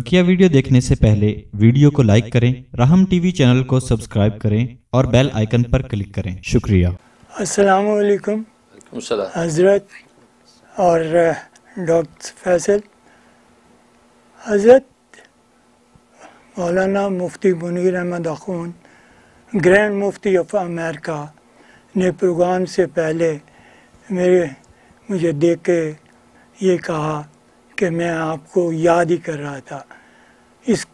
बकिया वीडियो देखने से पहले वीडियो को लाइक करें राहम टीवी चैनल को सब्सक्राइब करें और बेल आइकन पर क्लिक करें शुक्रिया अस्सलाम वालेकुम हजरत और doctor Faisal Hazrat Maulana Mufti Munir Ahmad Akhun grand mufti of America ने प्रोग्राम से पहले मेरे मुझे देख के ये कहा कि मैं आपको याद ही कर रहा था इस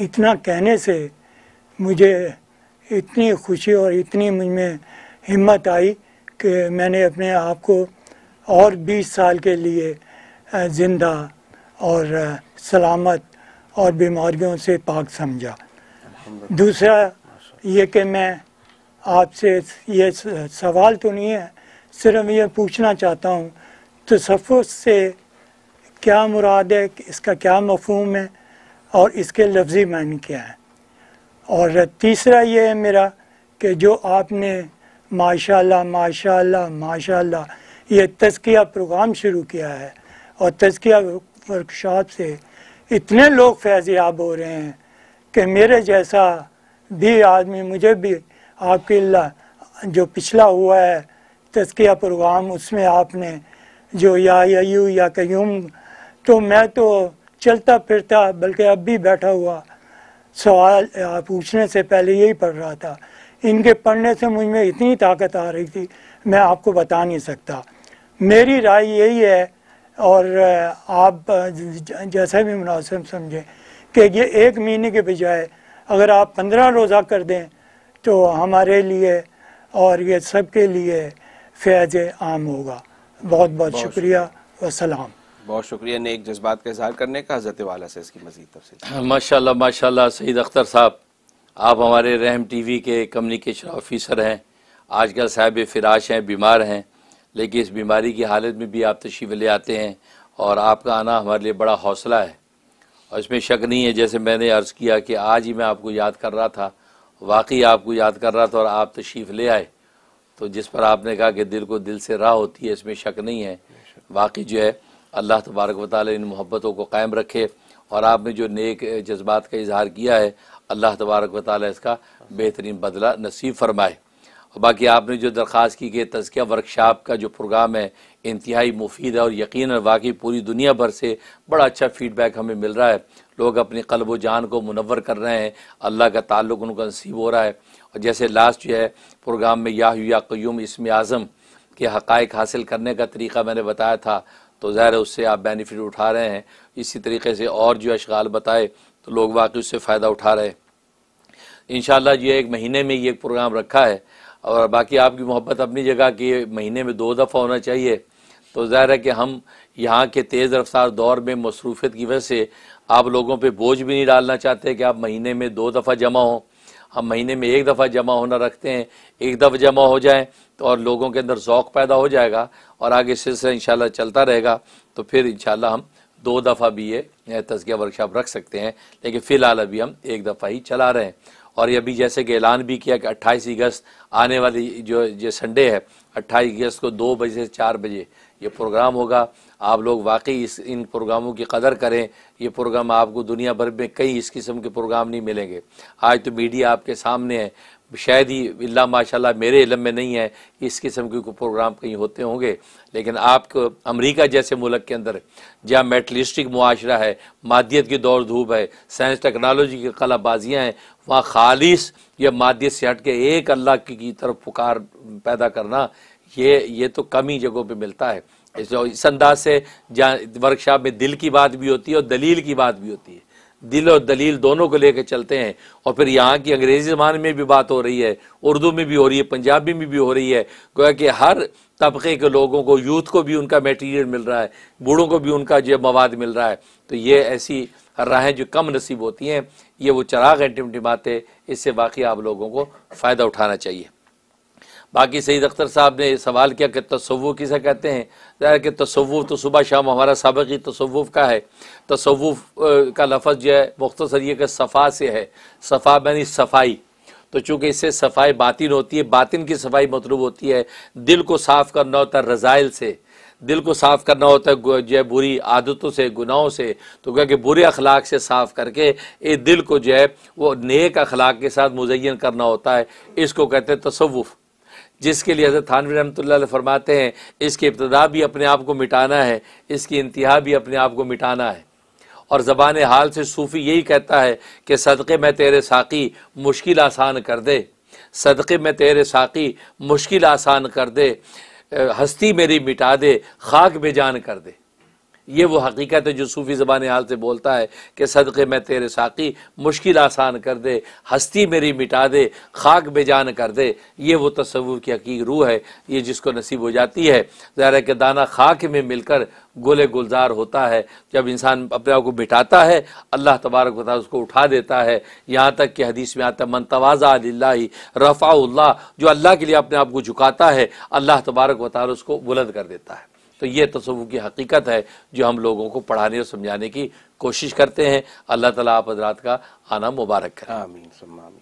इतना कहने से मुझे इतनी खुशी और इतनी मुझ में हिम्मत आई कि मैंने अपने आप को और 20 साल के लिए ज़िंदा और सलामत और बीमारियों से पाक समझा दूसरा ये कि मैं आपसे ये सवाल तो नहीं है सिर्फ ये पूछना चाहता हूँ तसफ़ से क्या मुराद है इसका क्या मफहम है और इसके लफ्ज़ी मायने क्या है और तीसरा ये है मेरा कि जो आपने माशा माशा माशा ये तज़किया प्रोग्राम शुरू किया है और तज़किया वर्कशॉप से इतने लोग याब हो रहे हैं कि मेरे जैसा भी आदमी मुझे भी आपके जो पिछला हुआ है तज़किया प्रोग्राम उसमें आपने जो या यू या कयूम तो मैं तो चलता फिरता बल्कि अब भी बैठा हुआ सवाल पूछने से पहले यही पढ़ रहा था इनके पढ़ने से मुझ में इतनी ताकत आ रही थी मैं आपको बता नहीं सकता मेरी राय यही है और आप जैसा भी मुनासिब समझें कि ये एक महीने के बजाय अगर आप पंद्रह रोज़ा कर दें तो हमारे लिए और ये सब के लिए फैज़ आम होगा बहुत बहुत, बहुत शुक्रिया वसलाम बहुत शुक्रिया नेक जज्बात का इजहार करने का हजरत वाला से इसकी मजीद तफसी माशा माशा सईद अख्तर साहब आप हमारे रहम टी वी के कम्युनिकेशन ऑफिसर हैं आजकल साहब फिराश हैं बीमार हैं लेकिन इस बीमारी की हालत में भी आप तशीफ ले आते हैं और आपका आना हमारे लिए बड़ा हौसला है और इसमें शक नहीं है जैसे मैंने अर्ज़ किया कि आज ही मैं आपको याद कर रहा था वाकई आपको याद कर रहा था और आप तशीफ ले आए तो जिस पर आपने कहा कि दिल को दिल से राह होती है इसमें शक नहीं है वाकई जो है अल्लाह तबारक वाल इन मोहब्बतों को कायम रखे और आपने जो नेक जज्बात का इजहार किया है अल्लाह तबारक वाल इसका बेहतरीन बदला नसीब फरमाए और बाकी आपने जो दरख्वास्त की कि तजकिया वर्कशॉप का जो प्रोग्राम है इंतहाई मुफीद है और यकीन वाकई पूरी दुनिया भर से बड़ा अच्छा फीडबैक हमें मिल रहा है लोग अपनी कल्ब व जान को मुनवर कर रहे हैं अल्लाह का ताल्लुक उनका नसीब हो रहा है और जैसे लास्ट जो है प्रोग्राम में या, या क्यूम इसम आज़म के हक़ हासिल करने का तरीका मैंने बताया था तो ज़ाहिर उससे आप बेनिफिट उठा रहे हैं इसी तरीके से और जो अशगाल बताए तो लोग वाकई उससे फ़ायदा उठा रहे हैं इन ये एक महीने में ये एक प्रोग्राम रखा है और बाकी आपकी मोहब्बत अपनी जगह कि महीने में दो दफ़ा होना चाहिए तो ज़ाहिर है कि हम यहाँ के तेज़ रफ्तार दौर में मसरूफियत की वजह से आप लोगों पर बोझ भी नहीं डालना चाहते कि आप महीने में दो दफ़ा जमा हों हम महीने में एक दफ़ा जमा होना रखते हैं एक दफ़ा जमा हो जाए तो और लोगों के अंदर ओक़ पैदा हो जाएगा और आगे सिलसिला इन चलता रहेगा तो फिर इन हम दो दफ़ा भी ये तजिया वर्कशॉप रख सकते हैं लेकिन फ़िलहाल अभी हम एक दफ़ा ही चला रहे हैं और ये अभी जैसे कि ऐलान भी किया कि अट्ठाईस अगस्त आने वाली जो ये संडे है अट्ठाईस अगस्त को दो बजे से चार बजे ये प्रोग्राम होगा आप लोग वाकई इस इन प्रोग्रामों की कदर करें ये प्रोग्राम आपको दुनिया भर में कई इस किस्म के प्रोग्राम नहीं मिलेंगे आज तो मीडिया आपके सामने है शायद ही अल्लाह माशाल्लाह मेरे इलम में नहीं है कि इस किस्म के कोई प्रोग्राम कहीं होते होंगे लेकिन आपको अमेरिका जैसे मुल्क के अंदर जहाँ मेटलिस्टिक माशरा है मादियत की दौड़ धूप है साइंस टेक्नोलॉजी की कलाबाजियाँ हैं वहाँ खालिश या मादियत से हट के एक अल्लाह की, की तरफ पुकार पैदा करना ये ये तो कम ही जगहों पे मिलता है इस अंदाज से जहाँ वर्कशॉप में दिल की बात भी होती है और दलील की बात भी होती है दिल और दलील दोनों को लेकर चलते हैं और फिर यहाँ की अंग्रेज़ी ज़बान में भी बात हो रही है उर्दू में भी हो रही है पंजाबी में भी हो रही है गोया कि हर तबके के लोगों को यूथ को भी उनका मटेरियल मिल रहा है बूढ़ों को भी उनका जो मवाद मिल रहा है तो ये ऐसी राहें जो कम नसीब होती हैं ये वो चराग हैं इससे बाकी आप लोगों को फ़ायदा उठाना चाहिए बाकी सईद अख्तर साहब ने सवाल किया कि तसव्वुफ़ किसे कहते हैं ज़ाहिर तो कि तसव्वुफ़ तो सुबह शाम हमारा सबकी तसव्वुफ़ का है तसव्वुफ़ का लफज जो है मुख्तर ये कि सफ़ा से है सफ़ा यानी सफ़ाई तो चूँकि इससे सफ़ाई बातिन होती है बातिन की सफ़ाई मतलूब होती है दिल को साफ़ करना होता है रज़ाइल से दिल को साफ़ करना होता है जो है बुरी आदतों से गुनाहों से तो क्या कि बुरे अखलाक से साफ़ करके ये दिल को जो है वो नेक अखलाक के साथ मुजैन करना होता है इसको कहते हैं तसव्वुफ़ जिसके लिए हज़रत थानवी रहमत फरमाते हैं इसकी इब्तदा भी अपने आप को मिटाना है इसकी इंतहा भी अपने आप को मिटाना है और ज़बान हाल से सूफ़ी यही कहता है कि सदक़े में तेरे साकी मुश्किल आसान कर दे सदक़े में तेरे साकी मुश्किल आसान कर दे हस्ती मेरी मिटा दे खाक बेजान कर दे ये वो हकीकत है जो सूफ़ी ज़बान हाल से बोलता है कि सदक़े में तेरे साकी मुश्किल आसान कर दे हस्ती मेरी मिटा दे खाक बेजान कर दे ये वो तस्वूर की हकीक रूह है ये जिसको नसीब हो जाती है ज़ाहिर है कि दाना खाक में मिलकर गोले गुलजार होता है जब इंसान अपने आप को बिठाता है अल्लाह तबारक वाली उसको उठा देता है यहाँ तक कि हदीस में आता मन तवाज़ा ही रफ़ाउल्ला जो अल्लाह के लिए अपने आप को झुकाता है अल्लाह तबारक वाल उसको बुलंद कर देता है तो ये तसवुफ़ की हकीकत है जो हम लोगों को पढ़ाने और समझाने की कोशिश करते हैं अल्लाह ताला आप हजरात का आना मुबारक है आमीन